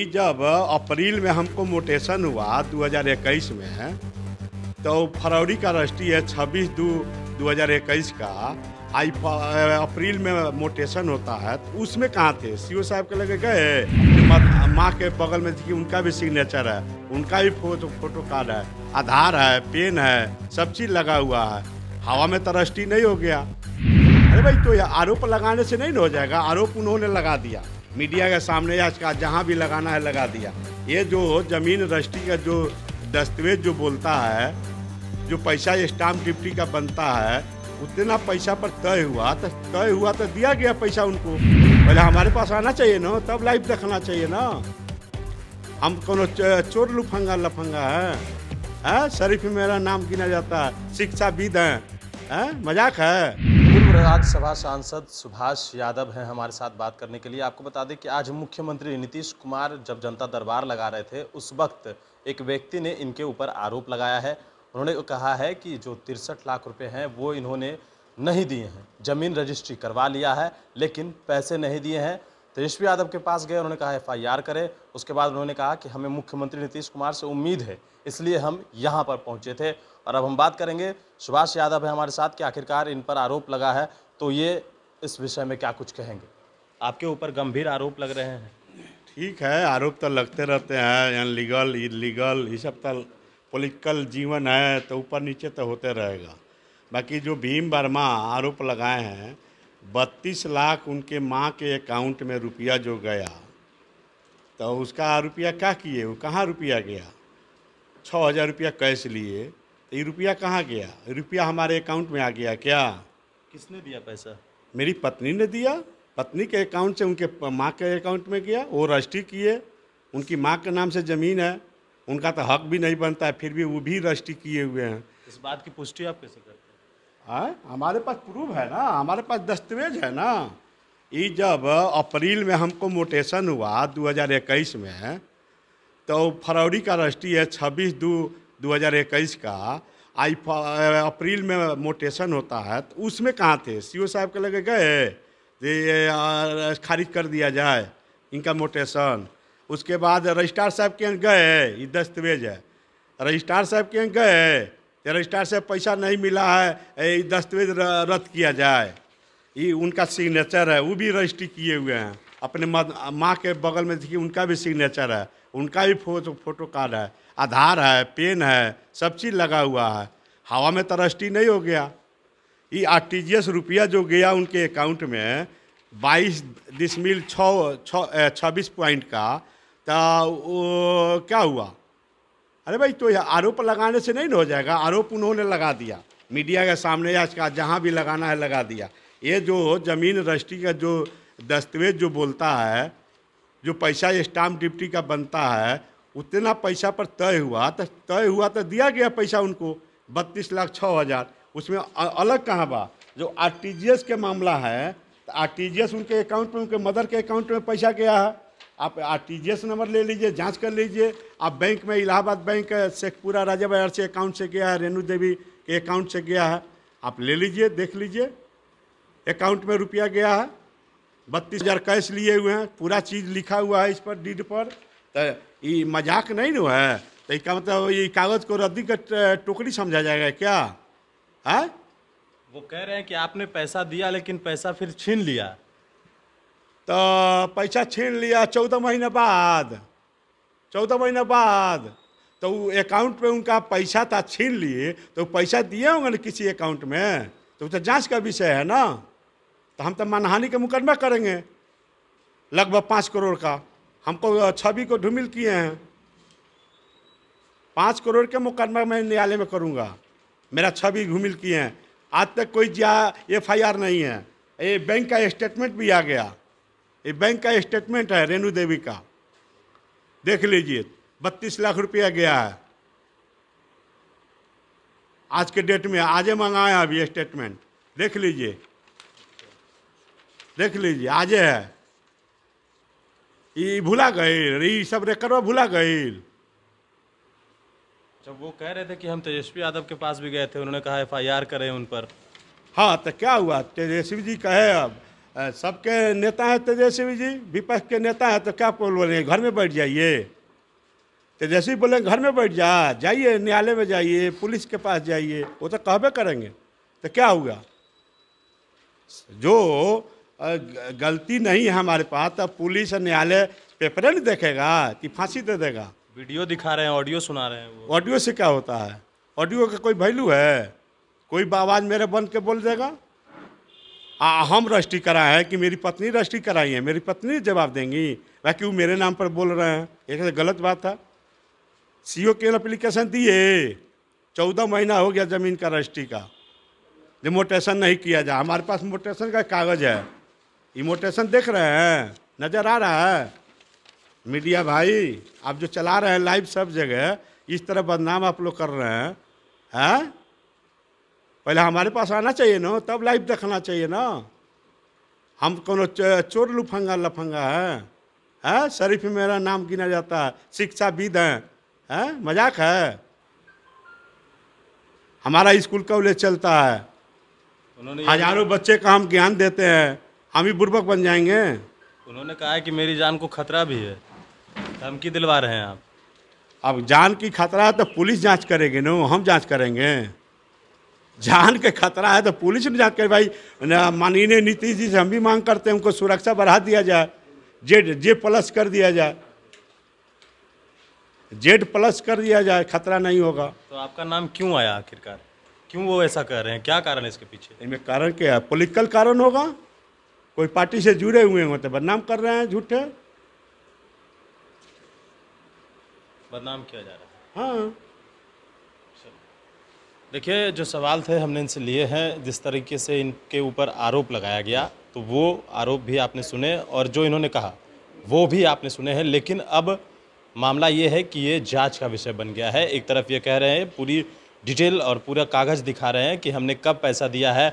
कि जब अप्रैल में हमको मोटेशन हुआ 2021 में तो फरवरी का राष्ट्रीय है छब्बीस दो 2021 का आई अप्रैल में मोटेशन होता है तो उसमें कहाँ थे सीओ साहब के लगे गए माँ के बगल में कि उनका भी सिग्नेचर है उनका भी फोटो फोटो कार्ड है आधार है पेन है सब चीज़ लगा हुआ है हवा में तरस्टी तो नहीं हो गया अरे भाई तो आरोप लगाने से नहीं हो जाएगा आरोप उन्होंने लगा दिया मीडिया के सामने आज का जहाँ भी लगाना है लगा दिया ये जो जमीन रजिस्ट्री का जो दस्तावेज जो बोलता है जो पैसा स्टाम्प डिप्टी का बनता है उतना पैसा पर तय हुआ तो तय हुआ तो दिया गया पैसा उनको पहले हमारे पास आना चाहिए ना तब लाइव देखना चाहिए ना हम को चोर लुफंगा लफंगा है आ? शरीफ मेरा नाम गिना जाता है शिक्षाविद है मजाक है पूर्व राज्यसभा सांसद सुभाष यादव हैं हमारे साथ बात करने के लिए आपको बता दें कि आज मुख्यमंत्री नीतीश कुमार जब जनता दरबार लगा रहे थे उस वक्त एक व्यक्ति ने इनके ऊपर आरोप लगाया है उन्होंने कहा है कि जो तिरसठ लाख रुपए हैं वो इन्होंने नहीं दिए हैं जमीन रजिस्ट्री करवा लिया है लेकिन पैसे नहीं दिए हैं तेजस्वी यादव के पास गए उन्होंने कहा एफ आई आर करें उसके बाद उन्होंने कहा कि हमें मुख्यमंत्री नीतीश कुमार से उम्मीद है इसलिए हम यहाँ पर पहुँचे थे और अब हम बात करेंगे सुभाष यादव है हमारे साथ कि आखिरकार इन पर आरोप लगा है तो ये इस विषय में क्या कुछ कहेंगे आपके ऊपर गंभीर आरोप लग रहे हैं ठीक है आरोप तो लगते रहते हैं लीगल इलीगल ये सब तो पोलिटिकल जीवन है तो ऊपर नीचे तो होते रहेगा बाकी जो भीम वर्मा आरोप लगाए हैं बत्तीस लाख उनके माँ के अकाउंट में रुपया जो गया तो उसका रुपया क्या किए वो कहाँ रुपया गया छः हज़ार रुपया कैश लिए तो ये रुपया कहाँ गया रुपया हमारे अकाउंट में आ गया क्या किसने दिया पैसा मेरी पत्नी ने दिया पत्नी के अकाउंट से उनके माँ के अकाउंट में गया वो रजिस्ट्री किए उनकी माँ के नाम से ज़मीन है उनका तो हक भी नहीं बनता है फिर भी वो भी रजिस्ट्री किए हुए हैं इस बात की पुष्टि आप कैसे करते हैं आ? हमारे पास प्रूफ है ना हमारे पास दस्तावेज है ना ये जब अप्रैल में हमको मोटेशन हुआ 2021 में तो फरवरी का रजिस्ट्री है छब्बीस दो 2021 का आई अप्रैल में मोटेशन होता है तो उसमें कहाँ थे सी साहब के लगे गए ये खारिज कर दिया जाए इनका मोटेशन उसके बाद रजिस्ट्रार साहब के यहाँ गए ये दस्तावेज है रजिस्ट्रार साहब के यहाँ गए तो रजिस्ट्रार साहब पैसा नहीं मिला है ये दस्तावेज रद्द किया जाए ये उनका सिग्नेचर है वो भी रजिस्ट्री किए हुए हैं अपने माँ के बगल में देखिए उनका भी सिग्नेचर है उनका भी फोटो फोटो कार्ड है आधार है पेन है सब चीज़ लगा हुआ है हवा में तरस्टी नहीं हो गया ये आर टी जी एस रुपया जो गया उनके अकाउंट में बाईस दशमिल छब्बीस पॉइंट का तो क्या हुआ अरे भाई तो यह आरोप लगाने से नहीं हो जाएगा आरोप उन्होंने लगा दिया मीडिया के सामने आज का जहाँ भी लगाना है लगा दिया ये जो ज़मीन रजिस्ट्री का जो दस्तावेज जो बोलता है जो पैसा स्टाम्प डिप्टी का बनता है उतना पैसा पर तय हुआ तो तय हुआ तो दिया गया पैसा उनको बत्तीस लाख छः हज़ार उसमें अलग कहाँ बा जो आरटीजीएस के मामला है तो आरटीजीएस उनके अकाउंट में उनके मदर के अकाउंट में पैसा गया है आप आरटीजीएस नंबर ले लीजिए जांच कर लीजिए आप बैंक में इलाहाबाद बैंक शेखपुरा राजा बाजार से अकाउंट से गया है रेणु देवी के अकाउंट से गया है आप ले लीजिए देख लीजिए अकाउंट में रुपया गया है बत्तीस हजार कैश लिए हुए हैं पूरा चीज लिखा हुआ है इस पर डीड पर तो ये मजाक नहीं ना है तो इसका मतलब ये कागज को रद्दी का टोकरी समझा जाएगा क्या है हाँ? वो कह रहे हैं कि आपने पैसा दिया लेकिन पैसा फिर छीन लिया तो पैसा छीन लिया चौदह महीने बाद चौदह महीने बाद तो अकाउंट पे उनका पैसा था छीन लिए तो पैसा दिए होंगे ना किसी अकाउंट में तो तो जांच का विषय है ना तो हम तो मानहानि का मुकदमा करेंगे लगभग पाँच करोड़ का हमको छवि को ढुमिल किए हैं पाँच करोड़ के मुकदमा मैं न्यायालय में करूंगा मेरा छवि घुमिल किए हैं आज तक कोई एफ आई आर नहीं है ये बैंक का स्टेटमेंट भी आ गया ये बैंक का स्टेटमेंट है रेणु देवी का देख लीजिए बत्तीस लाख रुपया गया है आज के डेट में आज मंगाया अभी स्टेटमेंट देख लीजिए देख लीजिए आजे है ये भूला गई सब रेकर्ड भूला गई जब वो कह रहे थे कि हम तेजस्वी यादव के पास भी गए थे उन्होंने कहा एफआईआर करें उन पर हाँ तो क्या हुआ तेजस्वी जी कहे अब सबके नेता है तेजस्वी जी विपक्ष के नेता है तो क्या बोल बोले घर में बैठ जाइए तेजस्वी बोले घर में बैठ जा जाइए न्यायालय में जाइए पुलिस के पास जाइए वो तो कहबे करेंगे तो क्या हुआ जो गलती नहीं है हमारे पास तब पुलिस और न्यायालय पेपर नहीं देखेगा कि फांसी दे देगा वीडियो दिखा रहे हैं ऑडियो सुना रहे हैं ऑडियो से क्या होता है ऑडियो का कोई वैल्यू है कोई आवाज़ मेरे बन के बोल देगा आ, हम रजिस्ट्री कराए हैं कि मेरी पत्नी रजिस्ट्री कराई है मेरी पत्नी जवाब देंगी बाकी वो मेरे नाम पर बोल रहे हैं एक तो गलत बात था सी ओ के अप्लीकेशन दिए चौदह महीना हो गया ज़मीन का रजिस्ट्री का जो मोटेशन नहीं किया जा हमारे पास मोटेशन का कागज़ है इमोटेशन देख रहे हैं नज़र आ रहा है मीडिया भाई आप जो चला रहे हैं लाइव सब जगह इस तरह बदनाम आप लोग कर रहे हैं हैं पहले हमारे पास आना चाहिए ना तब लाइव देखना चाहिए ना हम को चोर लुफंगा लफंगा है है शरीफ मेरा नाम गिना जाता है शिक्षाविद हैं है मजाक है हमारा स्कूल कॉलेज चलता है हजारों बच्चे का हम ज्ञान देते हैं हम ही बुर्बक बन जाएंगे उन्होंने कहा है कि मेरी जान को खतरा भी है धमकी दिलवा रहे हैं आप अब जान की खतरा है तो पुलिस जांच करेगी ना हम जांच करेंगे जान के खतरा है तो पुलिस ने जाँच करे भाई माननीय नीतीश जी से हम भी मांग करते हैं उनको सुरक्षा बढ़ा दिया जाए जेड जे प्लस कर दिया जाए जेड प्लस कर दिया जाए खतरा नहीं होगा तो आपका नाम क्यों आया आखिरकार क्यों वो ऐसा कर रहे हैं क्या कारण है इसके पीछे इनमें कारण क्या है पोलिटिकल कारण होगा कोई पार्टी से जुड़े हुए हों तो बदनाम कर रहे हैं झूठे बदनाम किया जा रहा है हाँ देखिए जो सवाल थे हमने इनसे लिए हैं जिस तरीके से इनके ऊपर आरोप लगाया गया तो वो आरोप भी आपने सुने और जो इन्होंने कहा वो भी आपने सुने हैं लेकिन अब मामला ये है कि ये जांच का विषय बन गया है एक तरफ ये कह रहे हैं पूरी डिटेल और पूरा कागज़ दिखा रहे हैं कि हमने कब पैसा दिया है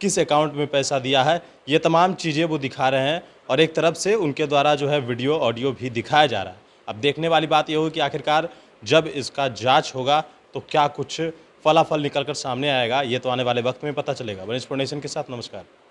किस अकाउंट में पैसा दिया है ये तमाम चीज़ें वो दिखा रहे हैं और एक तरफ से उनके द्वारा जो है वीडियो ऑडियो भी दिखाया जा रहा है अब देखने वाली बात यह हुई कि आखिरकार जब इसका जाँच होगा तो क्या कुछ फलाफल निकल कर सामने आएगा ये तो आने वाले वक्त में पता चलेगा वनिश प्रोनेशन के साथ नमस्कार